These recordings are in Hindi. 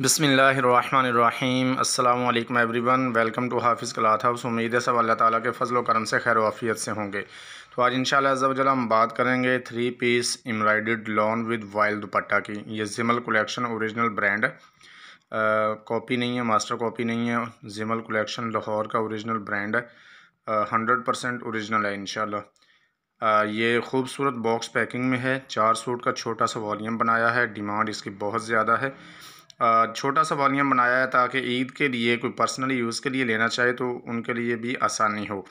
बसमीम् अल्लाम एवरीवन वेलकम टू हाफिज़ कलात हाउस उम्मीद है सब अल्लाह ताला के फजल करम से खैर वाफ़ियत से होंगे तो आज इन शजल हम बात करेंगे three piece embroidered lawn with voile dupatta की ये जिमल कलेक्शन ओरिजिनल ब्रांड कॉपी नहीं है मास्टर कॉपी नहीं है जिमल कलेक्शन लाहौर का औरिजिनल ब्रांड है हंड्रेड परसेंट औरिजिनल है इन ये खूबसूरत बॉक्स पैकिंग में है चार सूट का छोटा सा वॉलीम बनाया है डिमांड इसकी बहुत ज़्यादा है छोटा सा वॉल्यूम बनाया है ताकि ईद के लिए कोई पर्सनली यूज़ के लिए लेना चाहे तो उनके लिए भी आसानी हो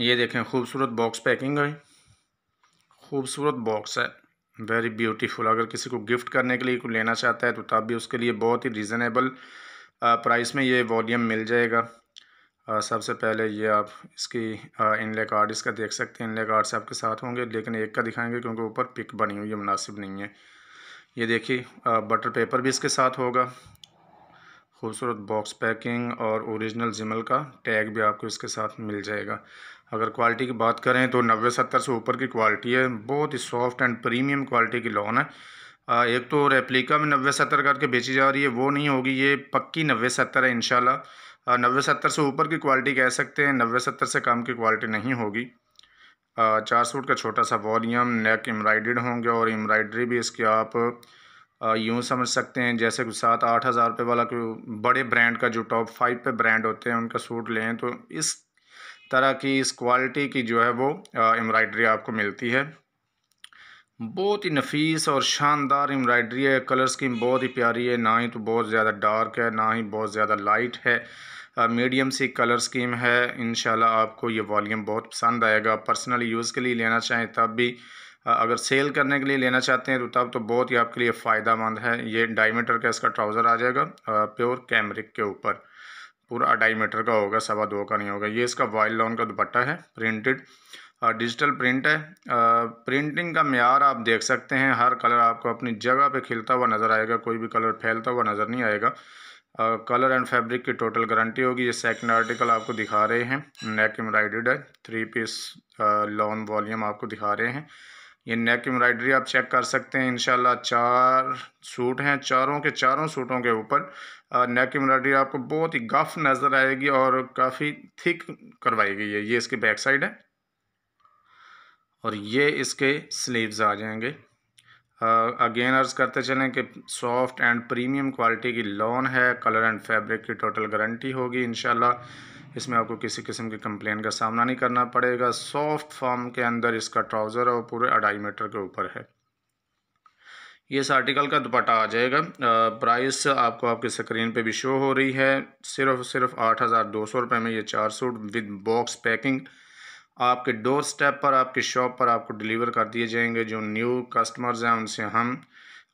ये देखें खूबसूरत बॉक्स पैकिंग है खूबसूरत बॉक्स है वेरी ब्यूटीफुल अगर किसी को गिफ्ट करने के लिए कोई लेना चाहता है तो तब भी उसके लिए बहुत ही रिजनेबल प्राइस में ये वॉल्यूम मिल जाएगा आ, सबसे पहले ये आप इसकी इनले कार्ड इसका देख सकते हैं इनले कार्ड से आपके साथ होंगे लेकिन एक का दिखाएंगे क्योंकि ऊपर पिक बनी हुई है मुनासिब नहीं है ये देखिए बटर पेपर भी इसके साथ होगा खूबसूरत बॉक्स पैकिंग और ओरिजिनल जिमल का टैग भी आपको इसके साथ मिल जाएगा अगर क्वालिटी की बात करें तो नब्बे सत्तर से ऊपर की क्वालिटी है बहुत ही सॉफ्ट एंड प्रीमियम क्वालिटी की लॉन है एक तो रेप्लिका में नब्बे सत्तर करके बेची जा रही है वो नहीं होगी ये पक्की नब्बे सत्तर है इनशाला नब्बे सत्तर से ऊपर की क्वालिटी कह सकते हैं नब्बे सत्तर से कम की क्वालिटी नहीं होगी चार सूट का छोटा सा वॉलीम नेक एम्ब्राइड होंगे और एम्ब्राइडरी भी इसकी आप यूँ समझ सकते हैं जैसे कि सात आठ हज़ार रुपये वाला कोई बड़े ब्रांड का जो टॉप फाइव पे ब्रांड होते हैं उनका सूट लें तो इस तरह की इस क्वालिटी की जो है वो एम्ब्राइडरी आपको मिलती है बहुत ही नफीस और शानदार एम्ब्राइडरी है कलर स्कीम बहुत ही प्यारी है ना ही तो बहुत ज़्यादा डार्क है ना ही बहुत ज़्यादा लाइट है मीडियम सी कलर स्कीम है इन आपको ये वॉलीम बहुत पसंद आएगा पर्सनली यूज़ के लिए लेना चाहें तब भी अगर सेल करने के लिए लेना चाहते हैं तो तब तो बहुत ही आपके लिए फ़ायदा मंद है ये डायमीटर का इसका ट्राउज़र आ जाएगा प्योर कैमरिक के ऊपर पूरा अढ़ाई मीटर का होगा सवा दो का नहीं होगा ये इसका वाइल लॉन का दुपट्टा है प्रिंटेड डिजिटल प्रिंट है प्रिंटिंग का मैार आप देख सकते हैं हर कलर आपको अपनी जगह पे खिलता हुआ नज़र आएगा कोई भी कलर फैलता हुआ नज़र नहीं आएगा कलर एंड फैब्रिक की टोटल गारंटी होगी ये सेकंड आर्टिकल आपको दिखा रहे हैं नेक एम्ब्रॉयडेड है थ्री पीस लॉन्ग वॉल्यूम आपको दिखा रहे हैं ये नेक एम्ब्रॉयडरी आप चेक कर सकते हैं इनशाला चार सूट हैं चारों के चारों सूटों के ऊपर नेक एम्ब्रॉयडरी आपको बहुत ही गफ नज़र आएगी और काफ़ी थिक करवाई गई है ये इसकी बैक साइड है और ये इसके स्लीव्स आ जाएंगे अगेन अर्ज़ करते चलें कि सॉफ्ट एंड प्रीमियम क्वालिटी की लॉन है कलर एंड फैब्रिक की टोटल गारंटी होगी इन इसमें आपको किसी किस्म की कंप्लेन का सामना नहीं करना पड़ेगा सॉफ्ट फॉर्म के अंदर इसका ट्राउज़र है और पूरे अढ़ाई मीटर के ऊपर है ये इस आर्टिकल का दुपट्टा आ जाएगा प्राइस आपको आपके स्क्रीन पे भी शो हो रही है सिर्फ सिर्फ आठ हज़ार दो सौ रुपये में ये चार सूट विद बॉक्स पैकिंग आपके डोर स्टेप पर आपके शॉप पर आपको डिलीवर कर दिए जाएंगे जो न्यू कस्टमर्स हैं उनसे हम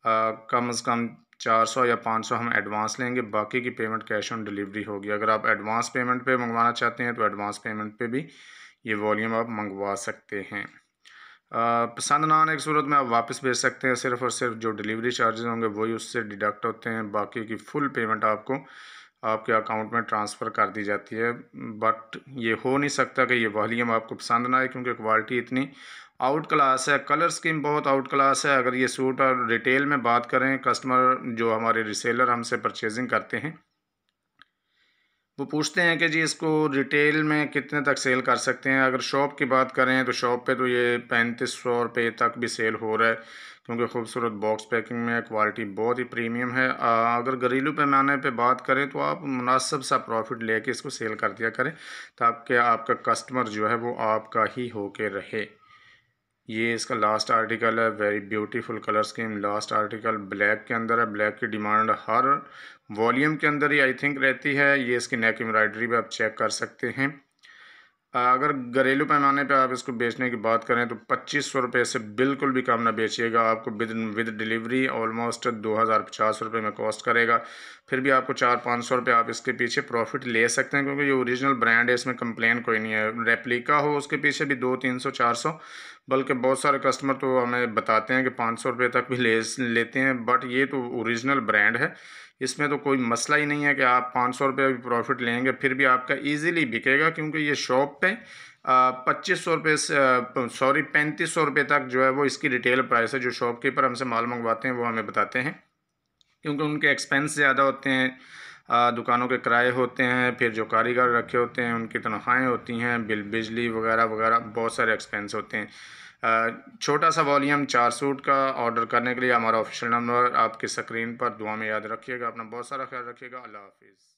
आ, कम अज़ कम चार सौ या पाँच सौ हम एडवांस लेंगे बाकी की पेमेंट कैश ऑन डिलीवरी होगी अगर आप एडवांस पेमेंट पे मंगवाना चाहते हैं तो एडवांस पेमेंट पे भी ये वॉल्यूम आप मंगवा सकते हैं आ, पसंद ना आने की सूरत में आप वापस भेज सकते हैं सिर्फ और सिर्फ जो डिलीवरी चार्जेज होंगे वही उससे डिडक्ट होते हैं बाकी की फ़ुल पेमेंट आपको आपके अकाउंट में ट्रांसफ़र कर दी जाती है बट ये हो नहीं सकता कि ये वॉलीम आपको पसंद ना आए क्योंकि क्वालिटी इतनी आउट क्लास है कलर स्कीम बहुत आउट क्लास है अगर ये सूट और रिटेल में बात करें कस्टमर जो हमारे रिसेलर हमसे परचेजिंग करते हैं वो पूछते हैं कि जी इसको रिटेल में कितने तक सेल कर सकते हैं अगर शॉप की बात करें तो शॉप पे तो ये पैंतीस सौ रुपये तक भी सेल हो रहा है क्योंकि खूबसूरत बॉक्स पैकिंग में क्वालिटी बहुत ही प्रीमियम है अगर घरेलू पैमाने पे बात करें तो आप मुनासब सा प्रॉफिट लेके इसको सेल कर दिया करें ताकि आपका कस्टमर जो है वो आपका ही होके रहे ये इसका लास्ट आर्टिकल है very beautiful colour scheme last article black के अंदर है ब्लैक की डिमांड हर वॉल्यूम के अंदर ही आई थिंक रहती है ये इसकी नेक एम्ब्रॉयडरी भी आप चेक कर सकते हैं अगर घरेलू पैमाने पे आप इसको बेचने की बात करें तो पच्चीस सौ रुपये से बिल्कुल भी कम ना बेचिएगा आपको विद विद डिलीवरी ऑलमोस्ट दो हज़ार पचास रुपये में कॉस्ट करेगा फिर भी आपको चार पाँच सौ रुपये आप इसके पीछे प्रॉफिट ले सकते हैं क्योंकि ये ओरिजिनल ब्रांड है इसमें कंप्लेन कोई नहीं है रेप्लिका हो उसके पीछे भी दो तीन सौ चार सौ बल्कि बहुत सारे कस्टमर तो हमें बताते हैं कि पाँच सौ रुपये तक भी ले लेते हैं बट ये तो ओरिजिनल ब्रांड है इसमें तो कोई मसला ही नहीं है कि आप पाँच सौ रुपये प्रॉफिट लेंगे फिर भी आपका इजीली बिकेगा क्योंकि ये शॉप पे पच्चीस सौ रुपये सॉरी पैंतीस सौ रुपये तक जो है वो इसकी रिटेल प्राइस है जो शॉपकीपर हमसे माल मंगवाते हैं वो हमें बताते हैं क्योंकि उनके एक्सपेंस ज़्यादा होते हैं दुकानों के किराए होते हैं फिर जो कारीगर रखे होते हैं उनकी तनख्वाहें होती हैं बिल बिजली वगैरह वगैरह बहुत सारे एक्सपेंस होते हैं छोटा सा वॉल्यूम चार सूट का ऑर्डर करने के लिए हमारा ऑफिशियल नंबर आपकी स्क्रीन पर दुआ में याद रखिएगा अपना बहुत सारा ख्याल रखिएगा अल्लाह हाफिज़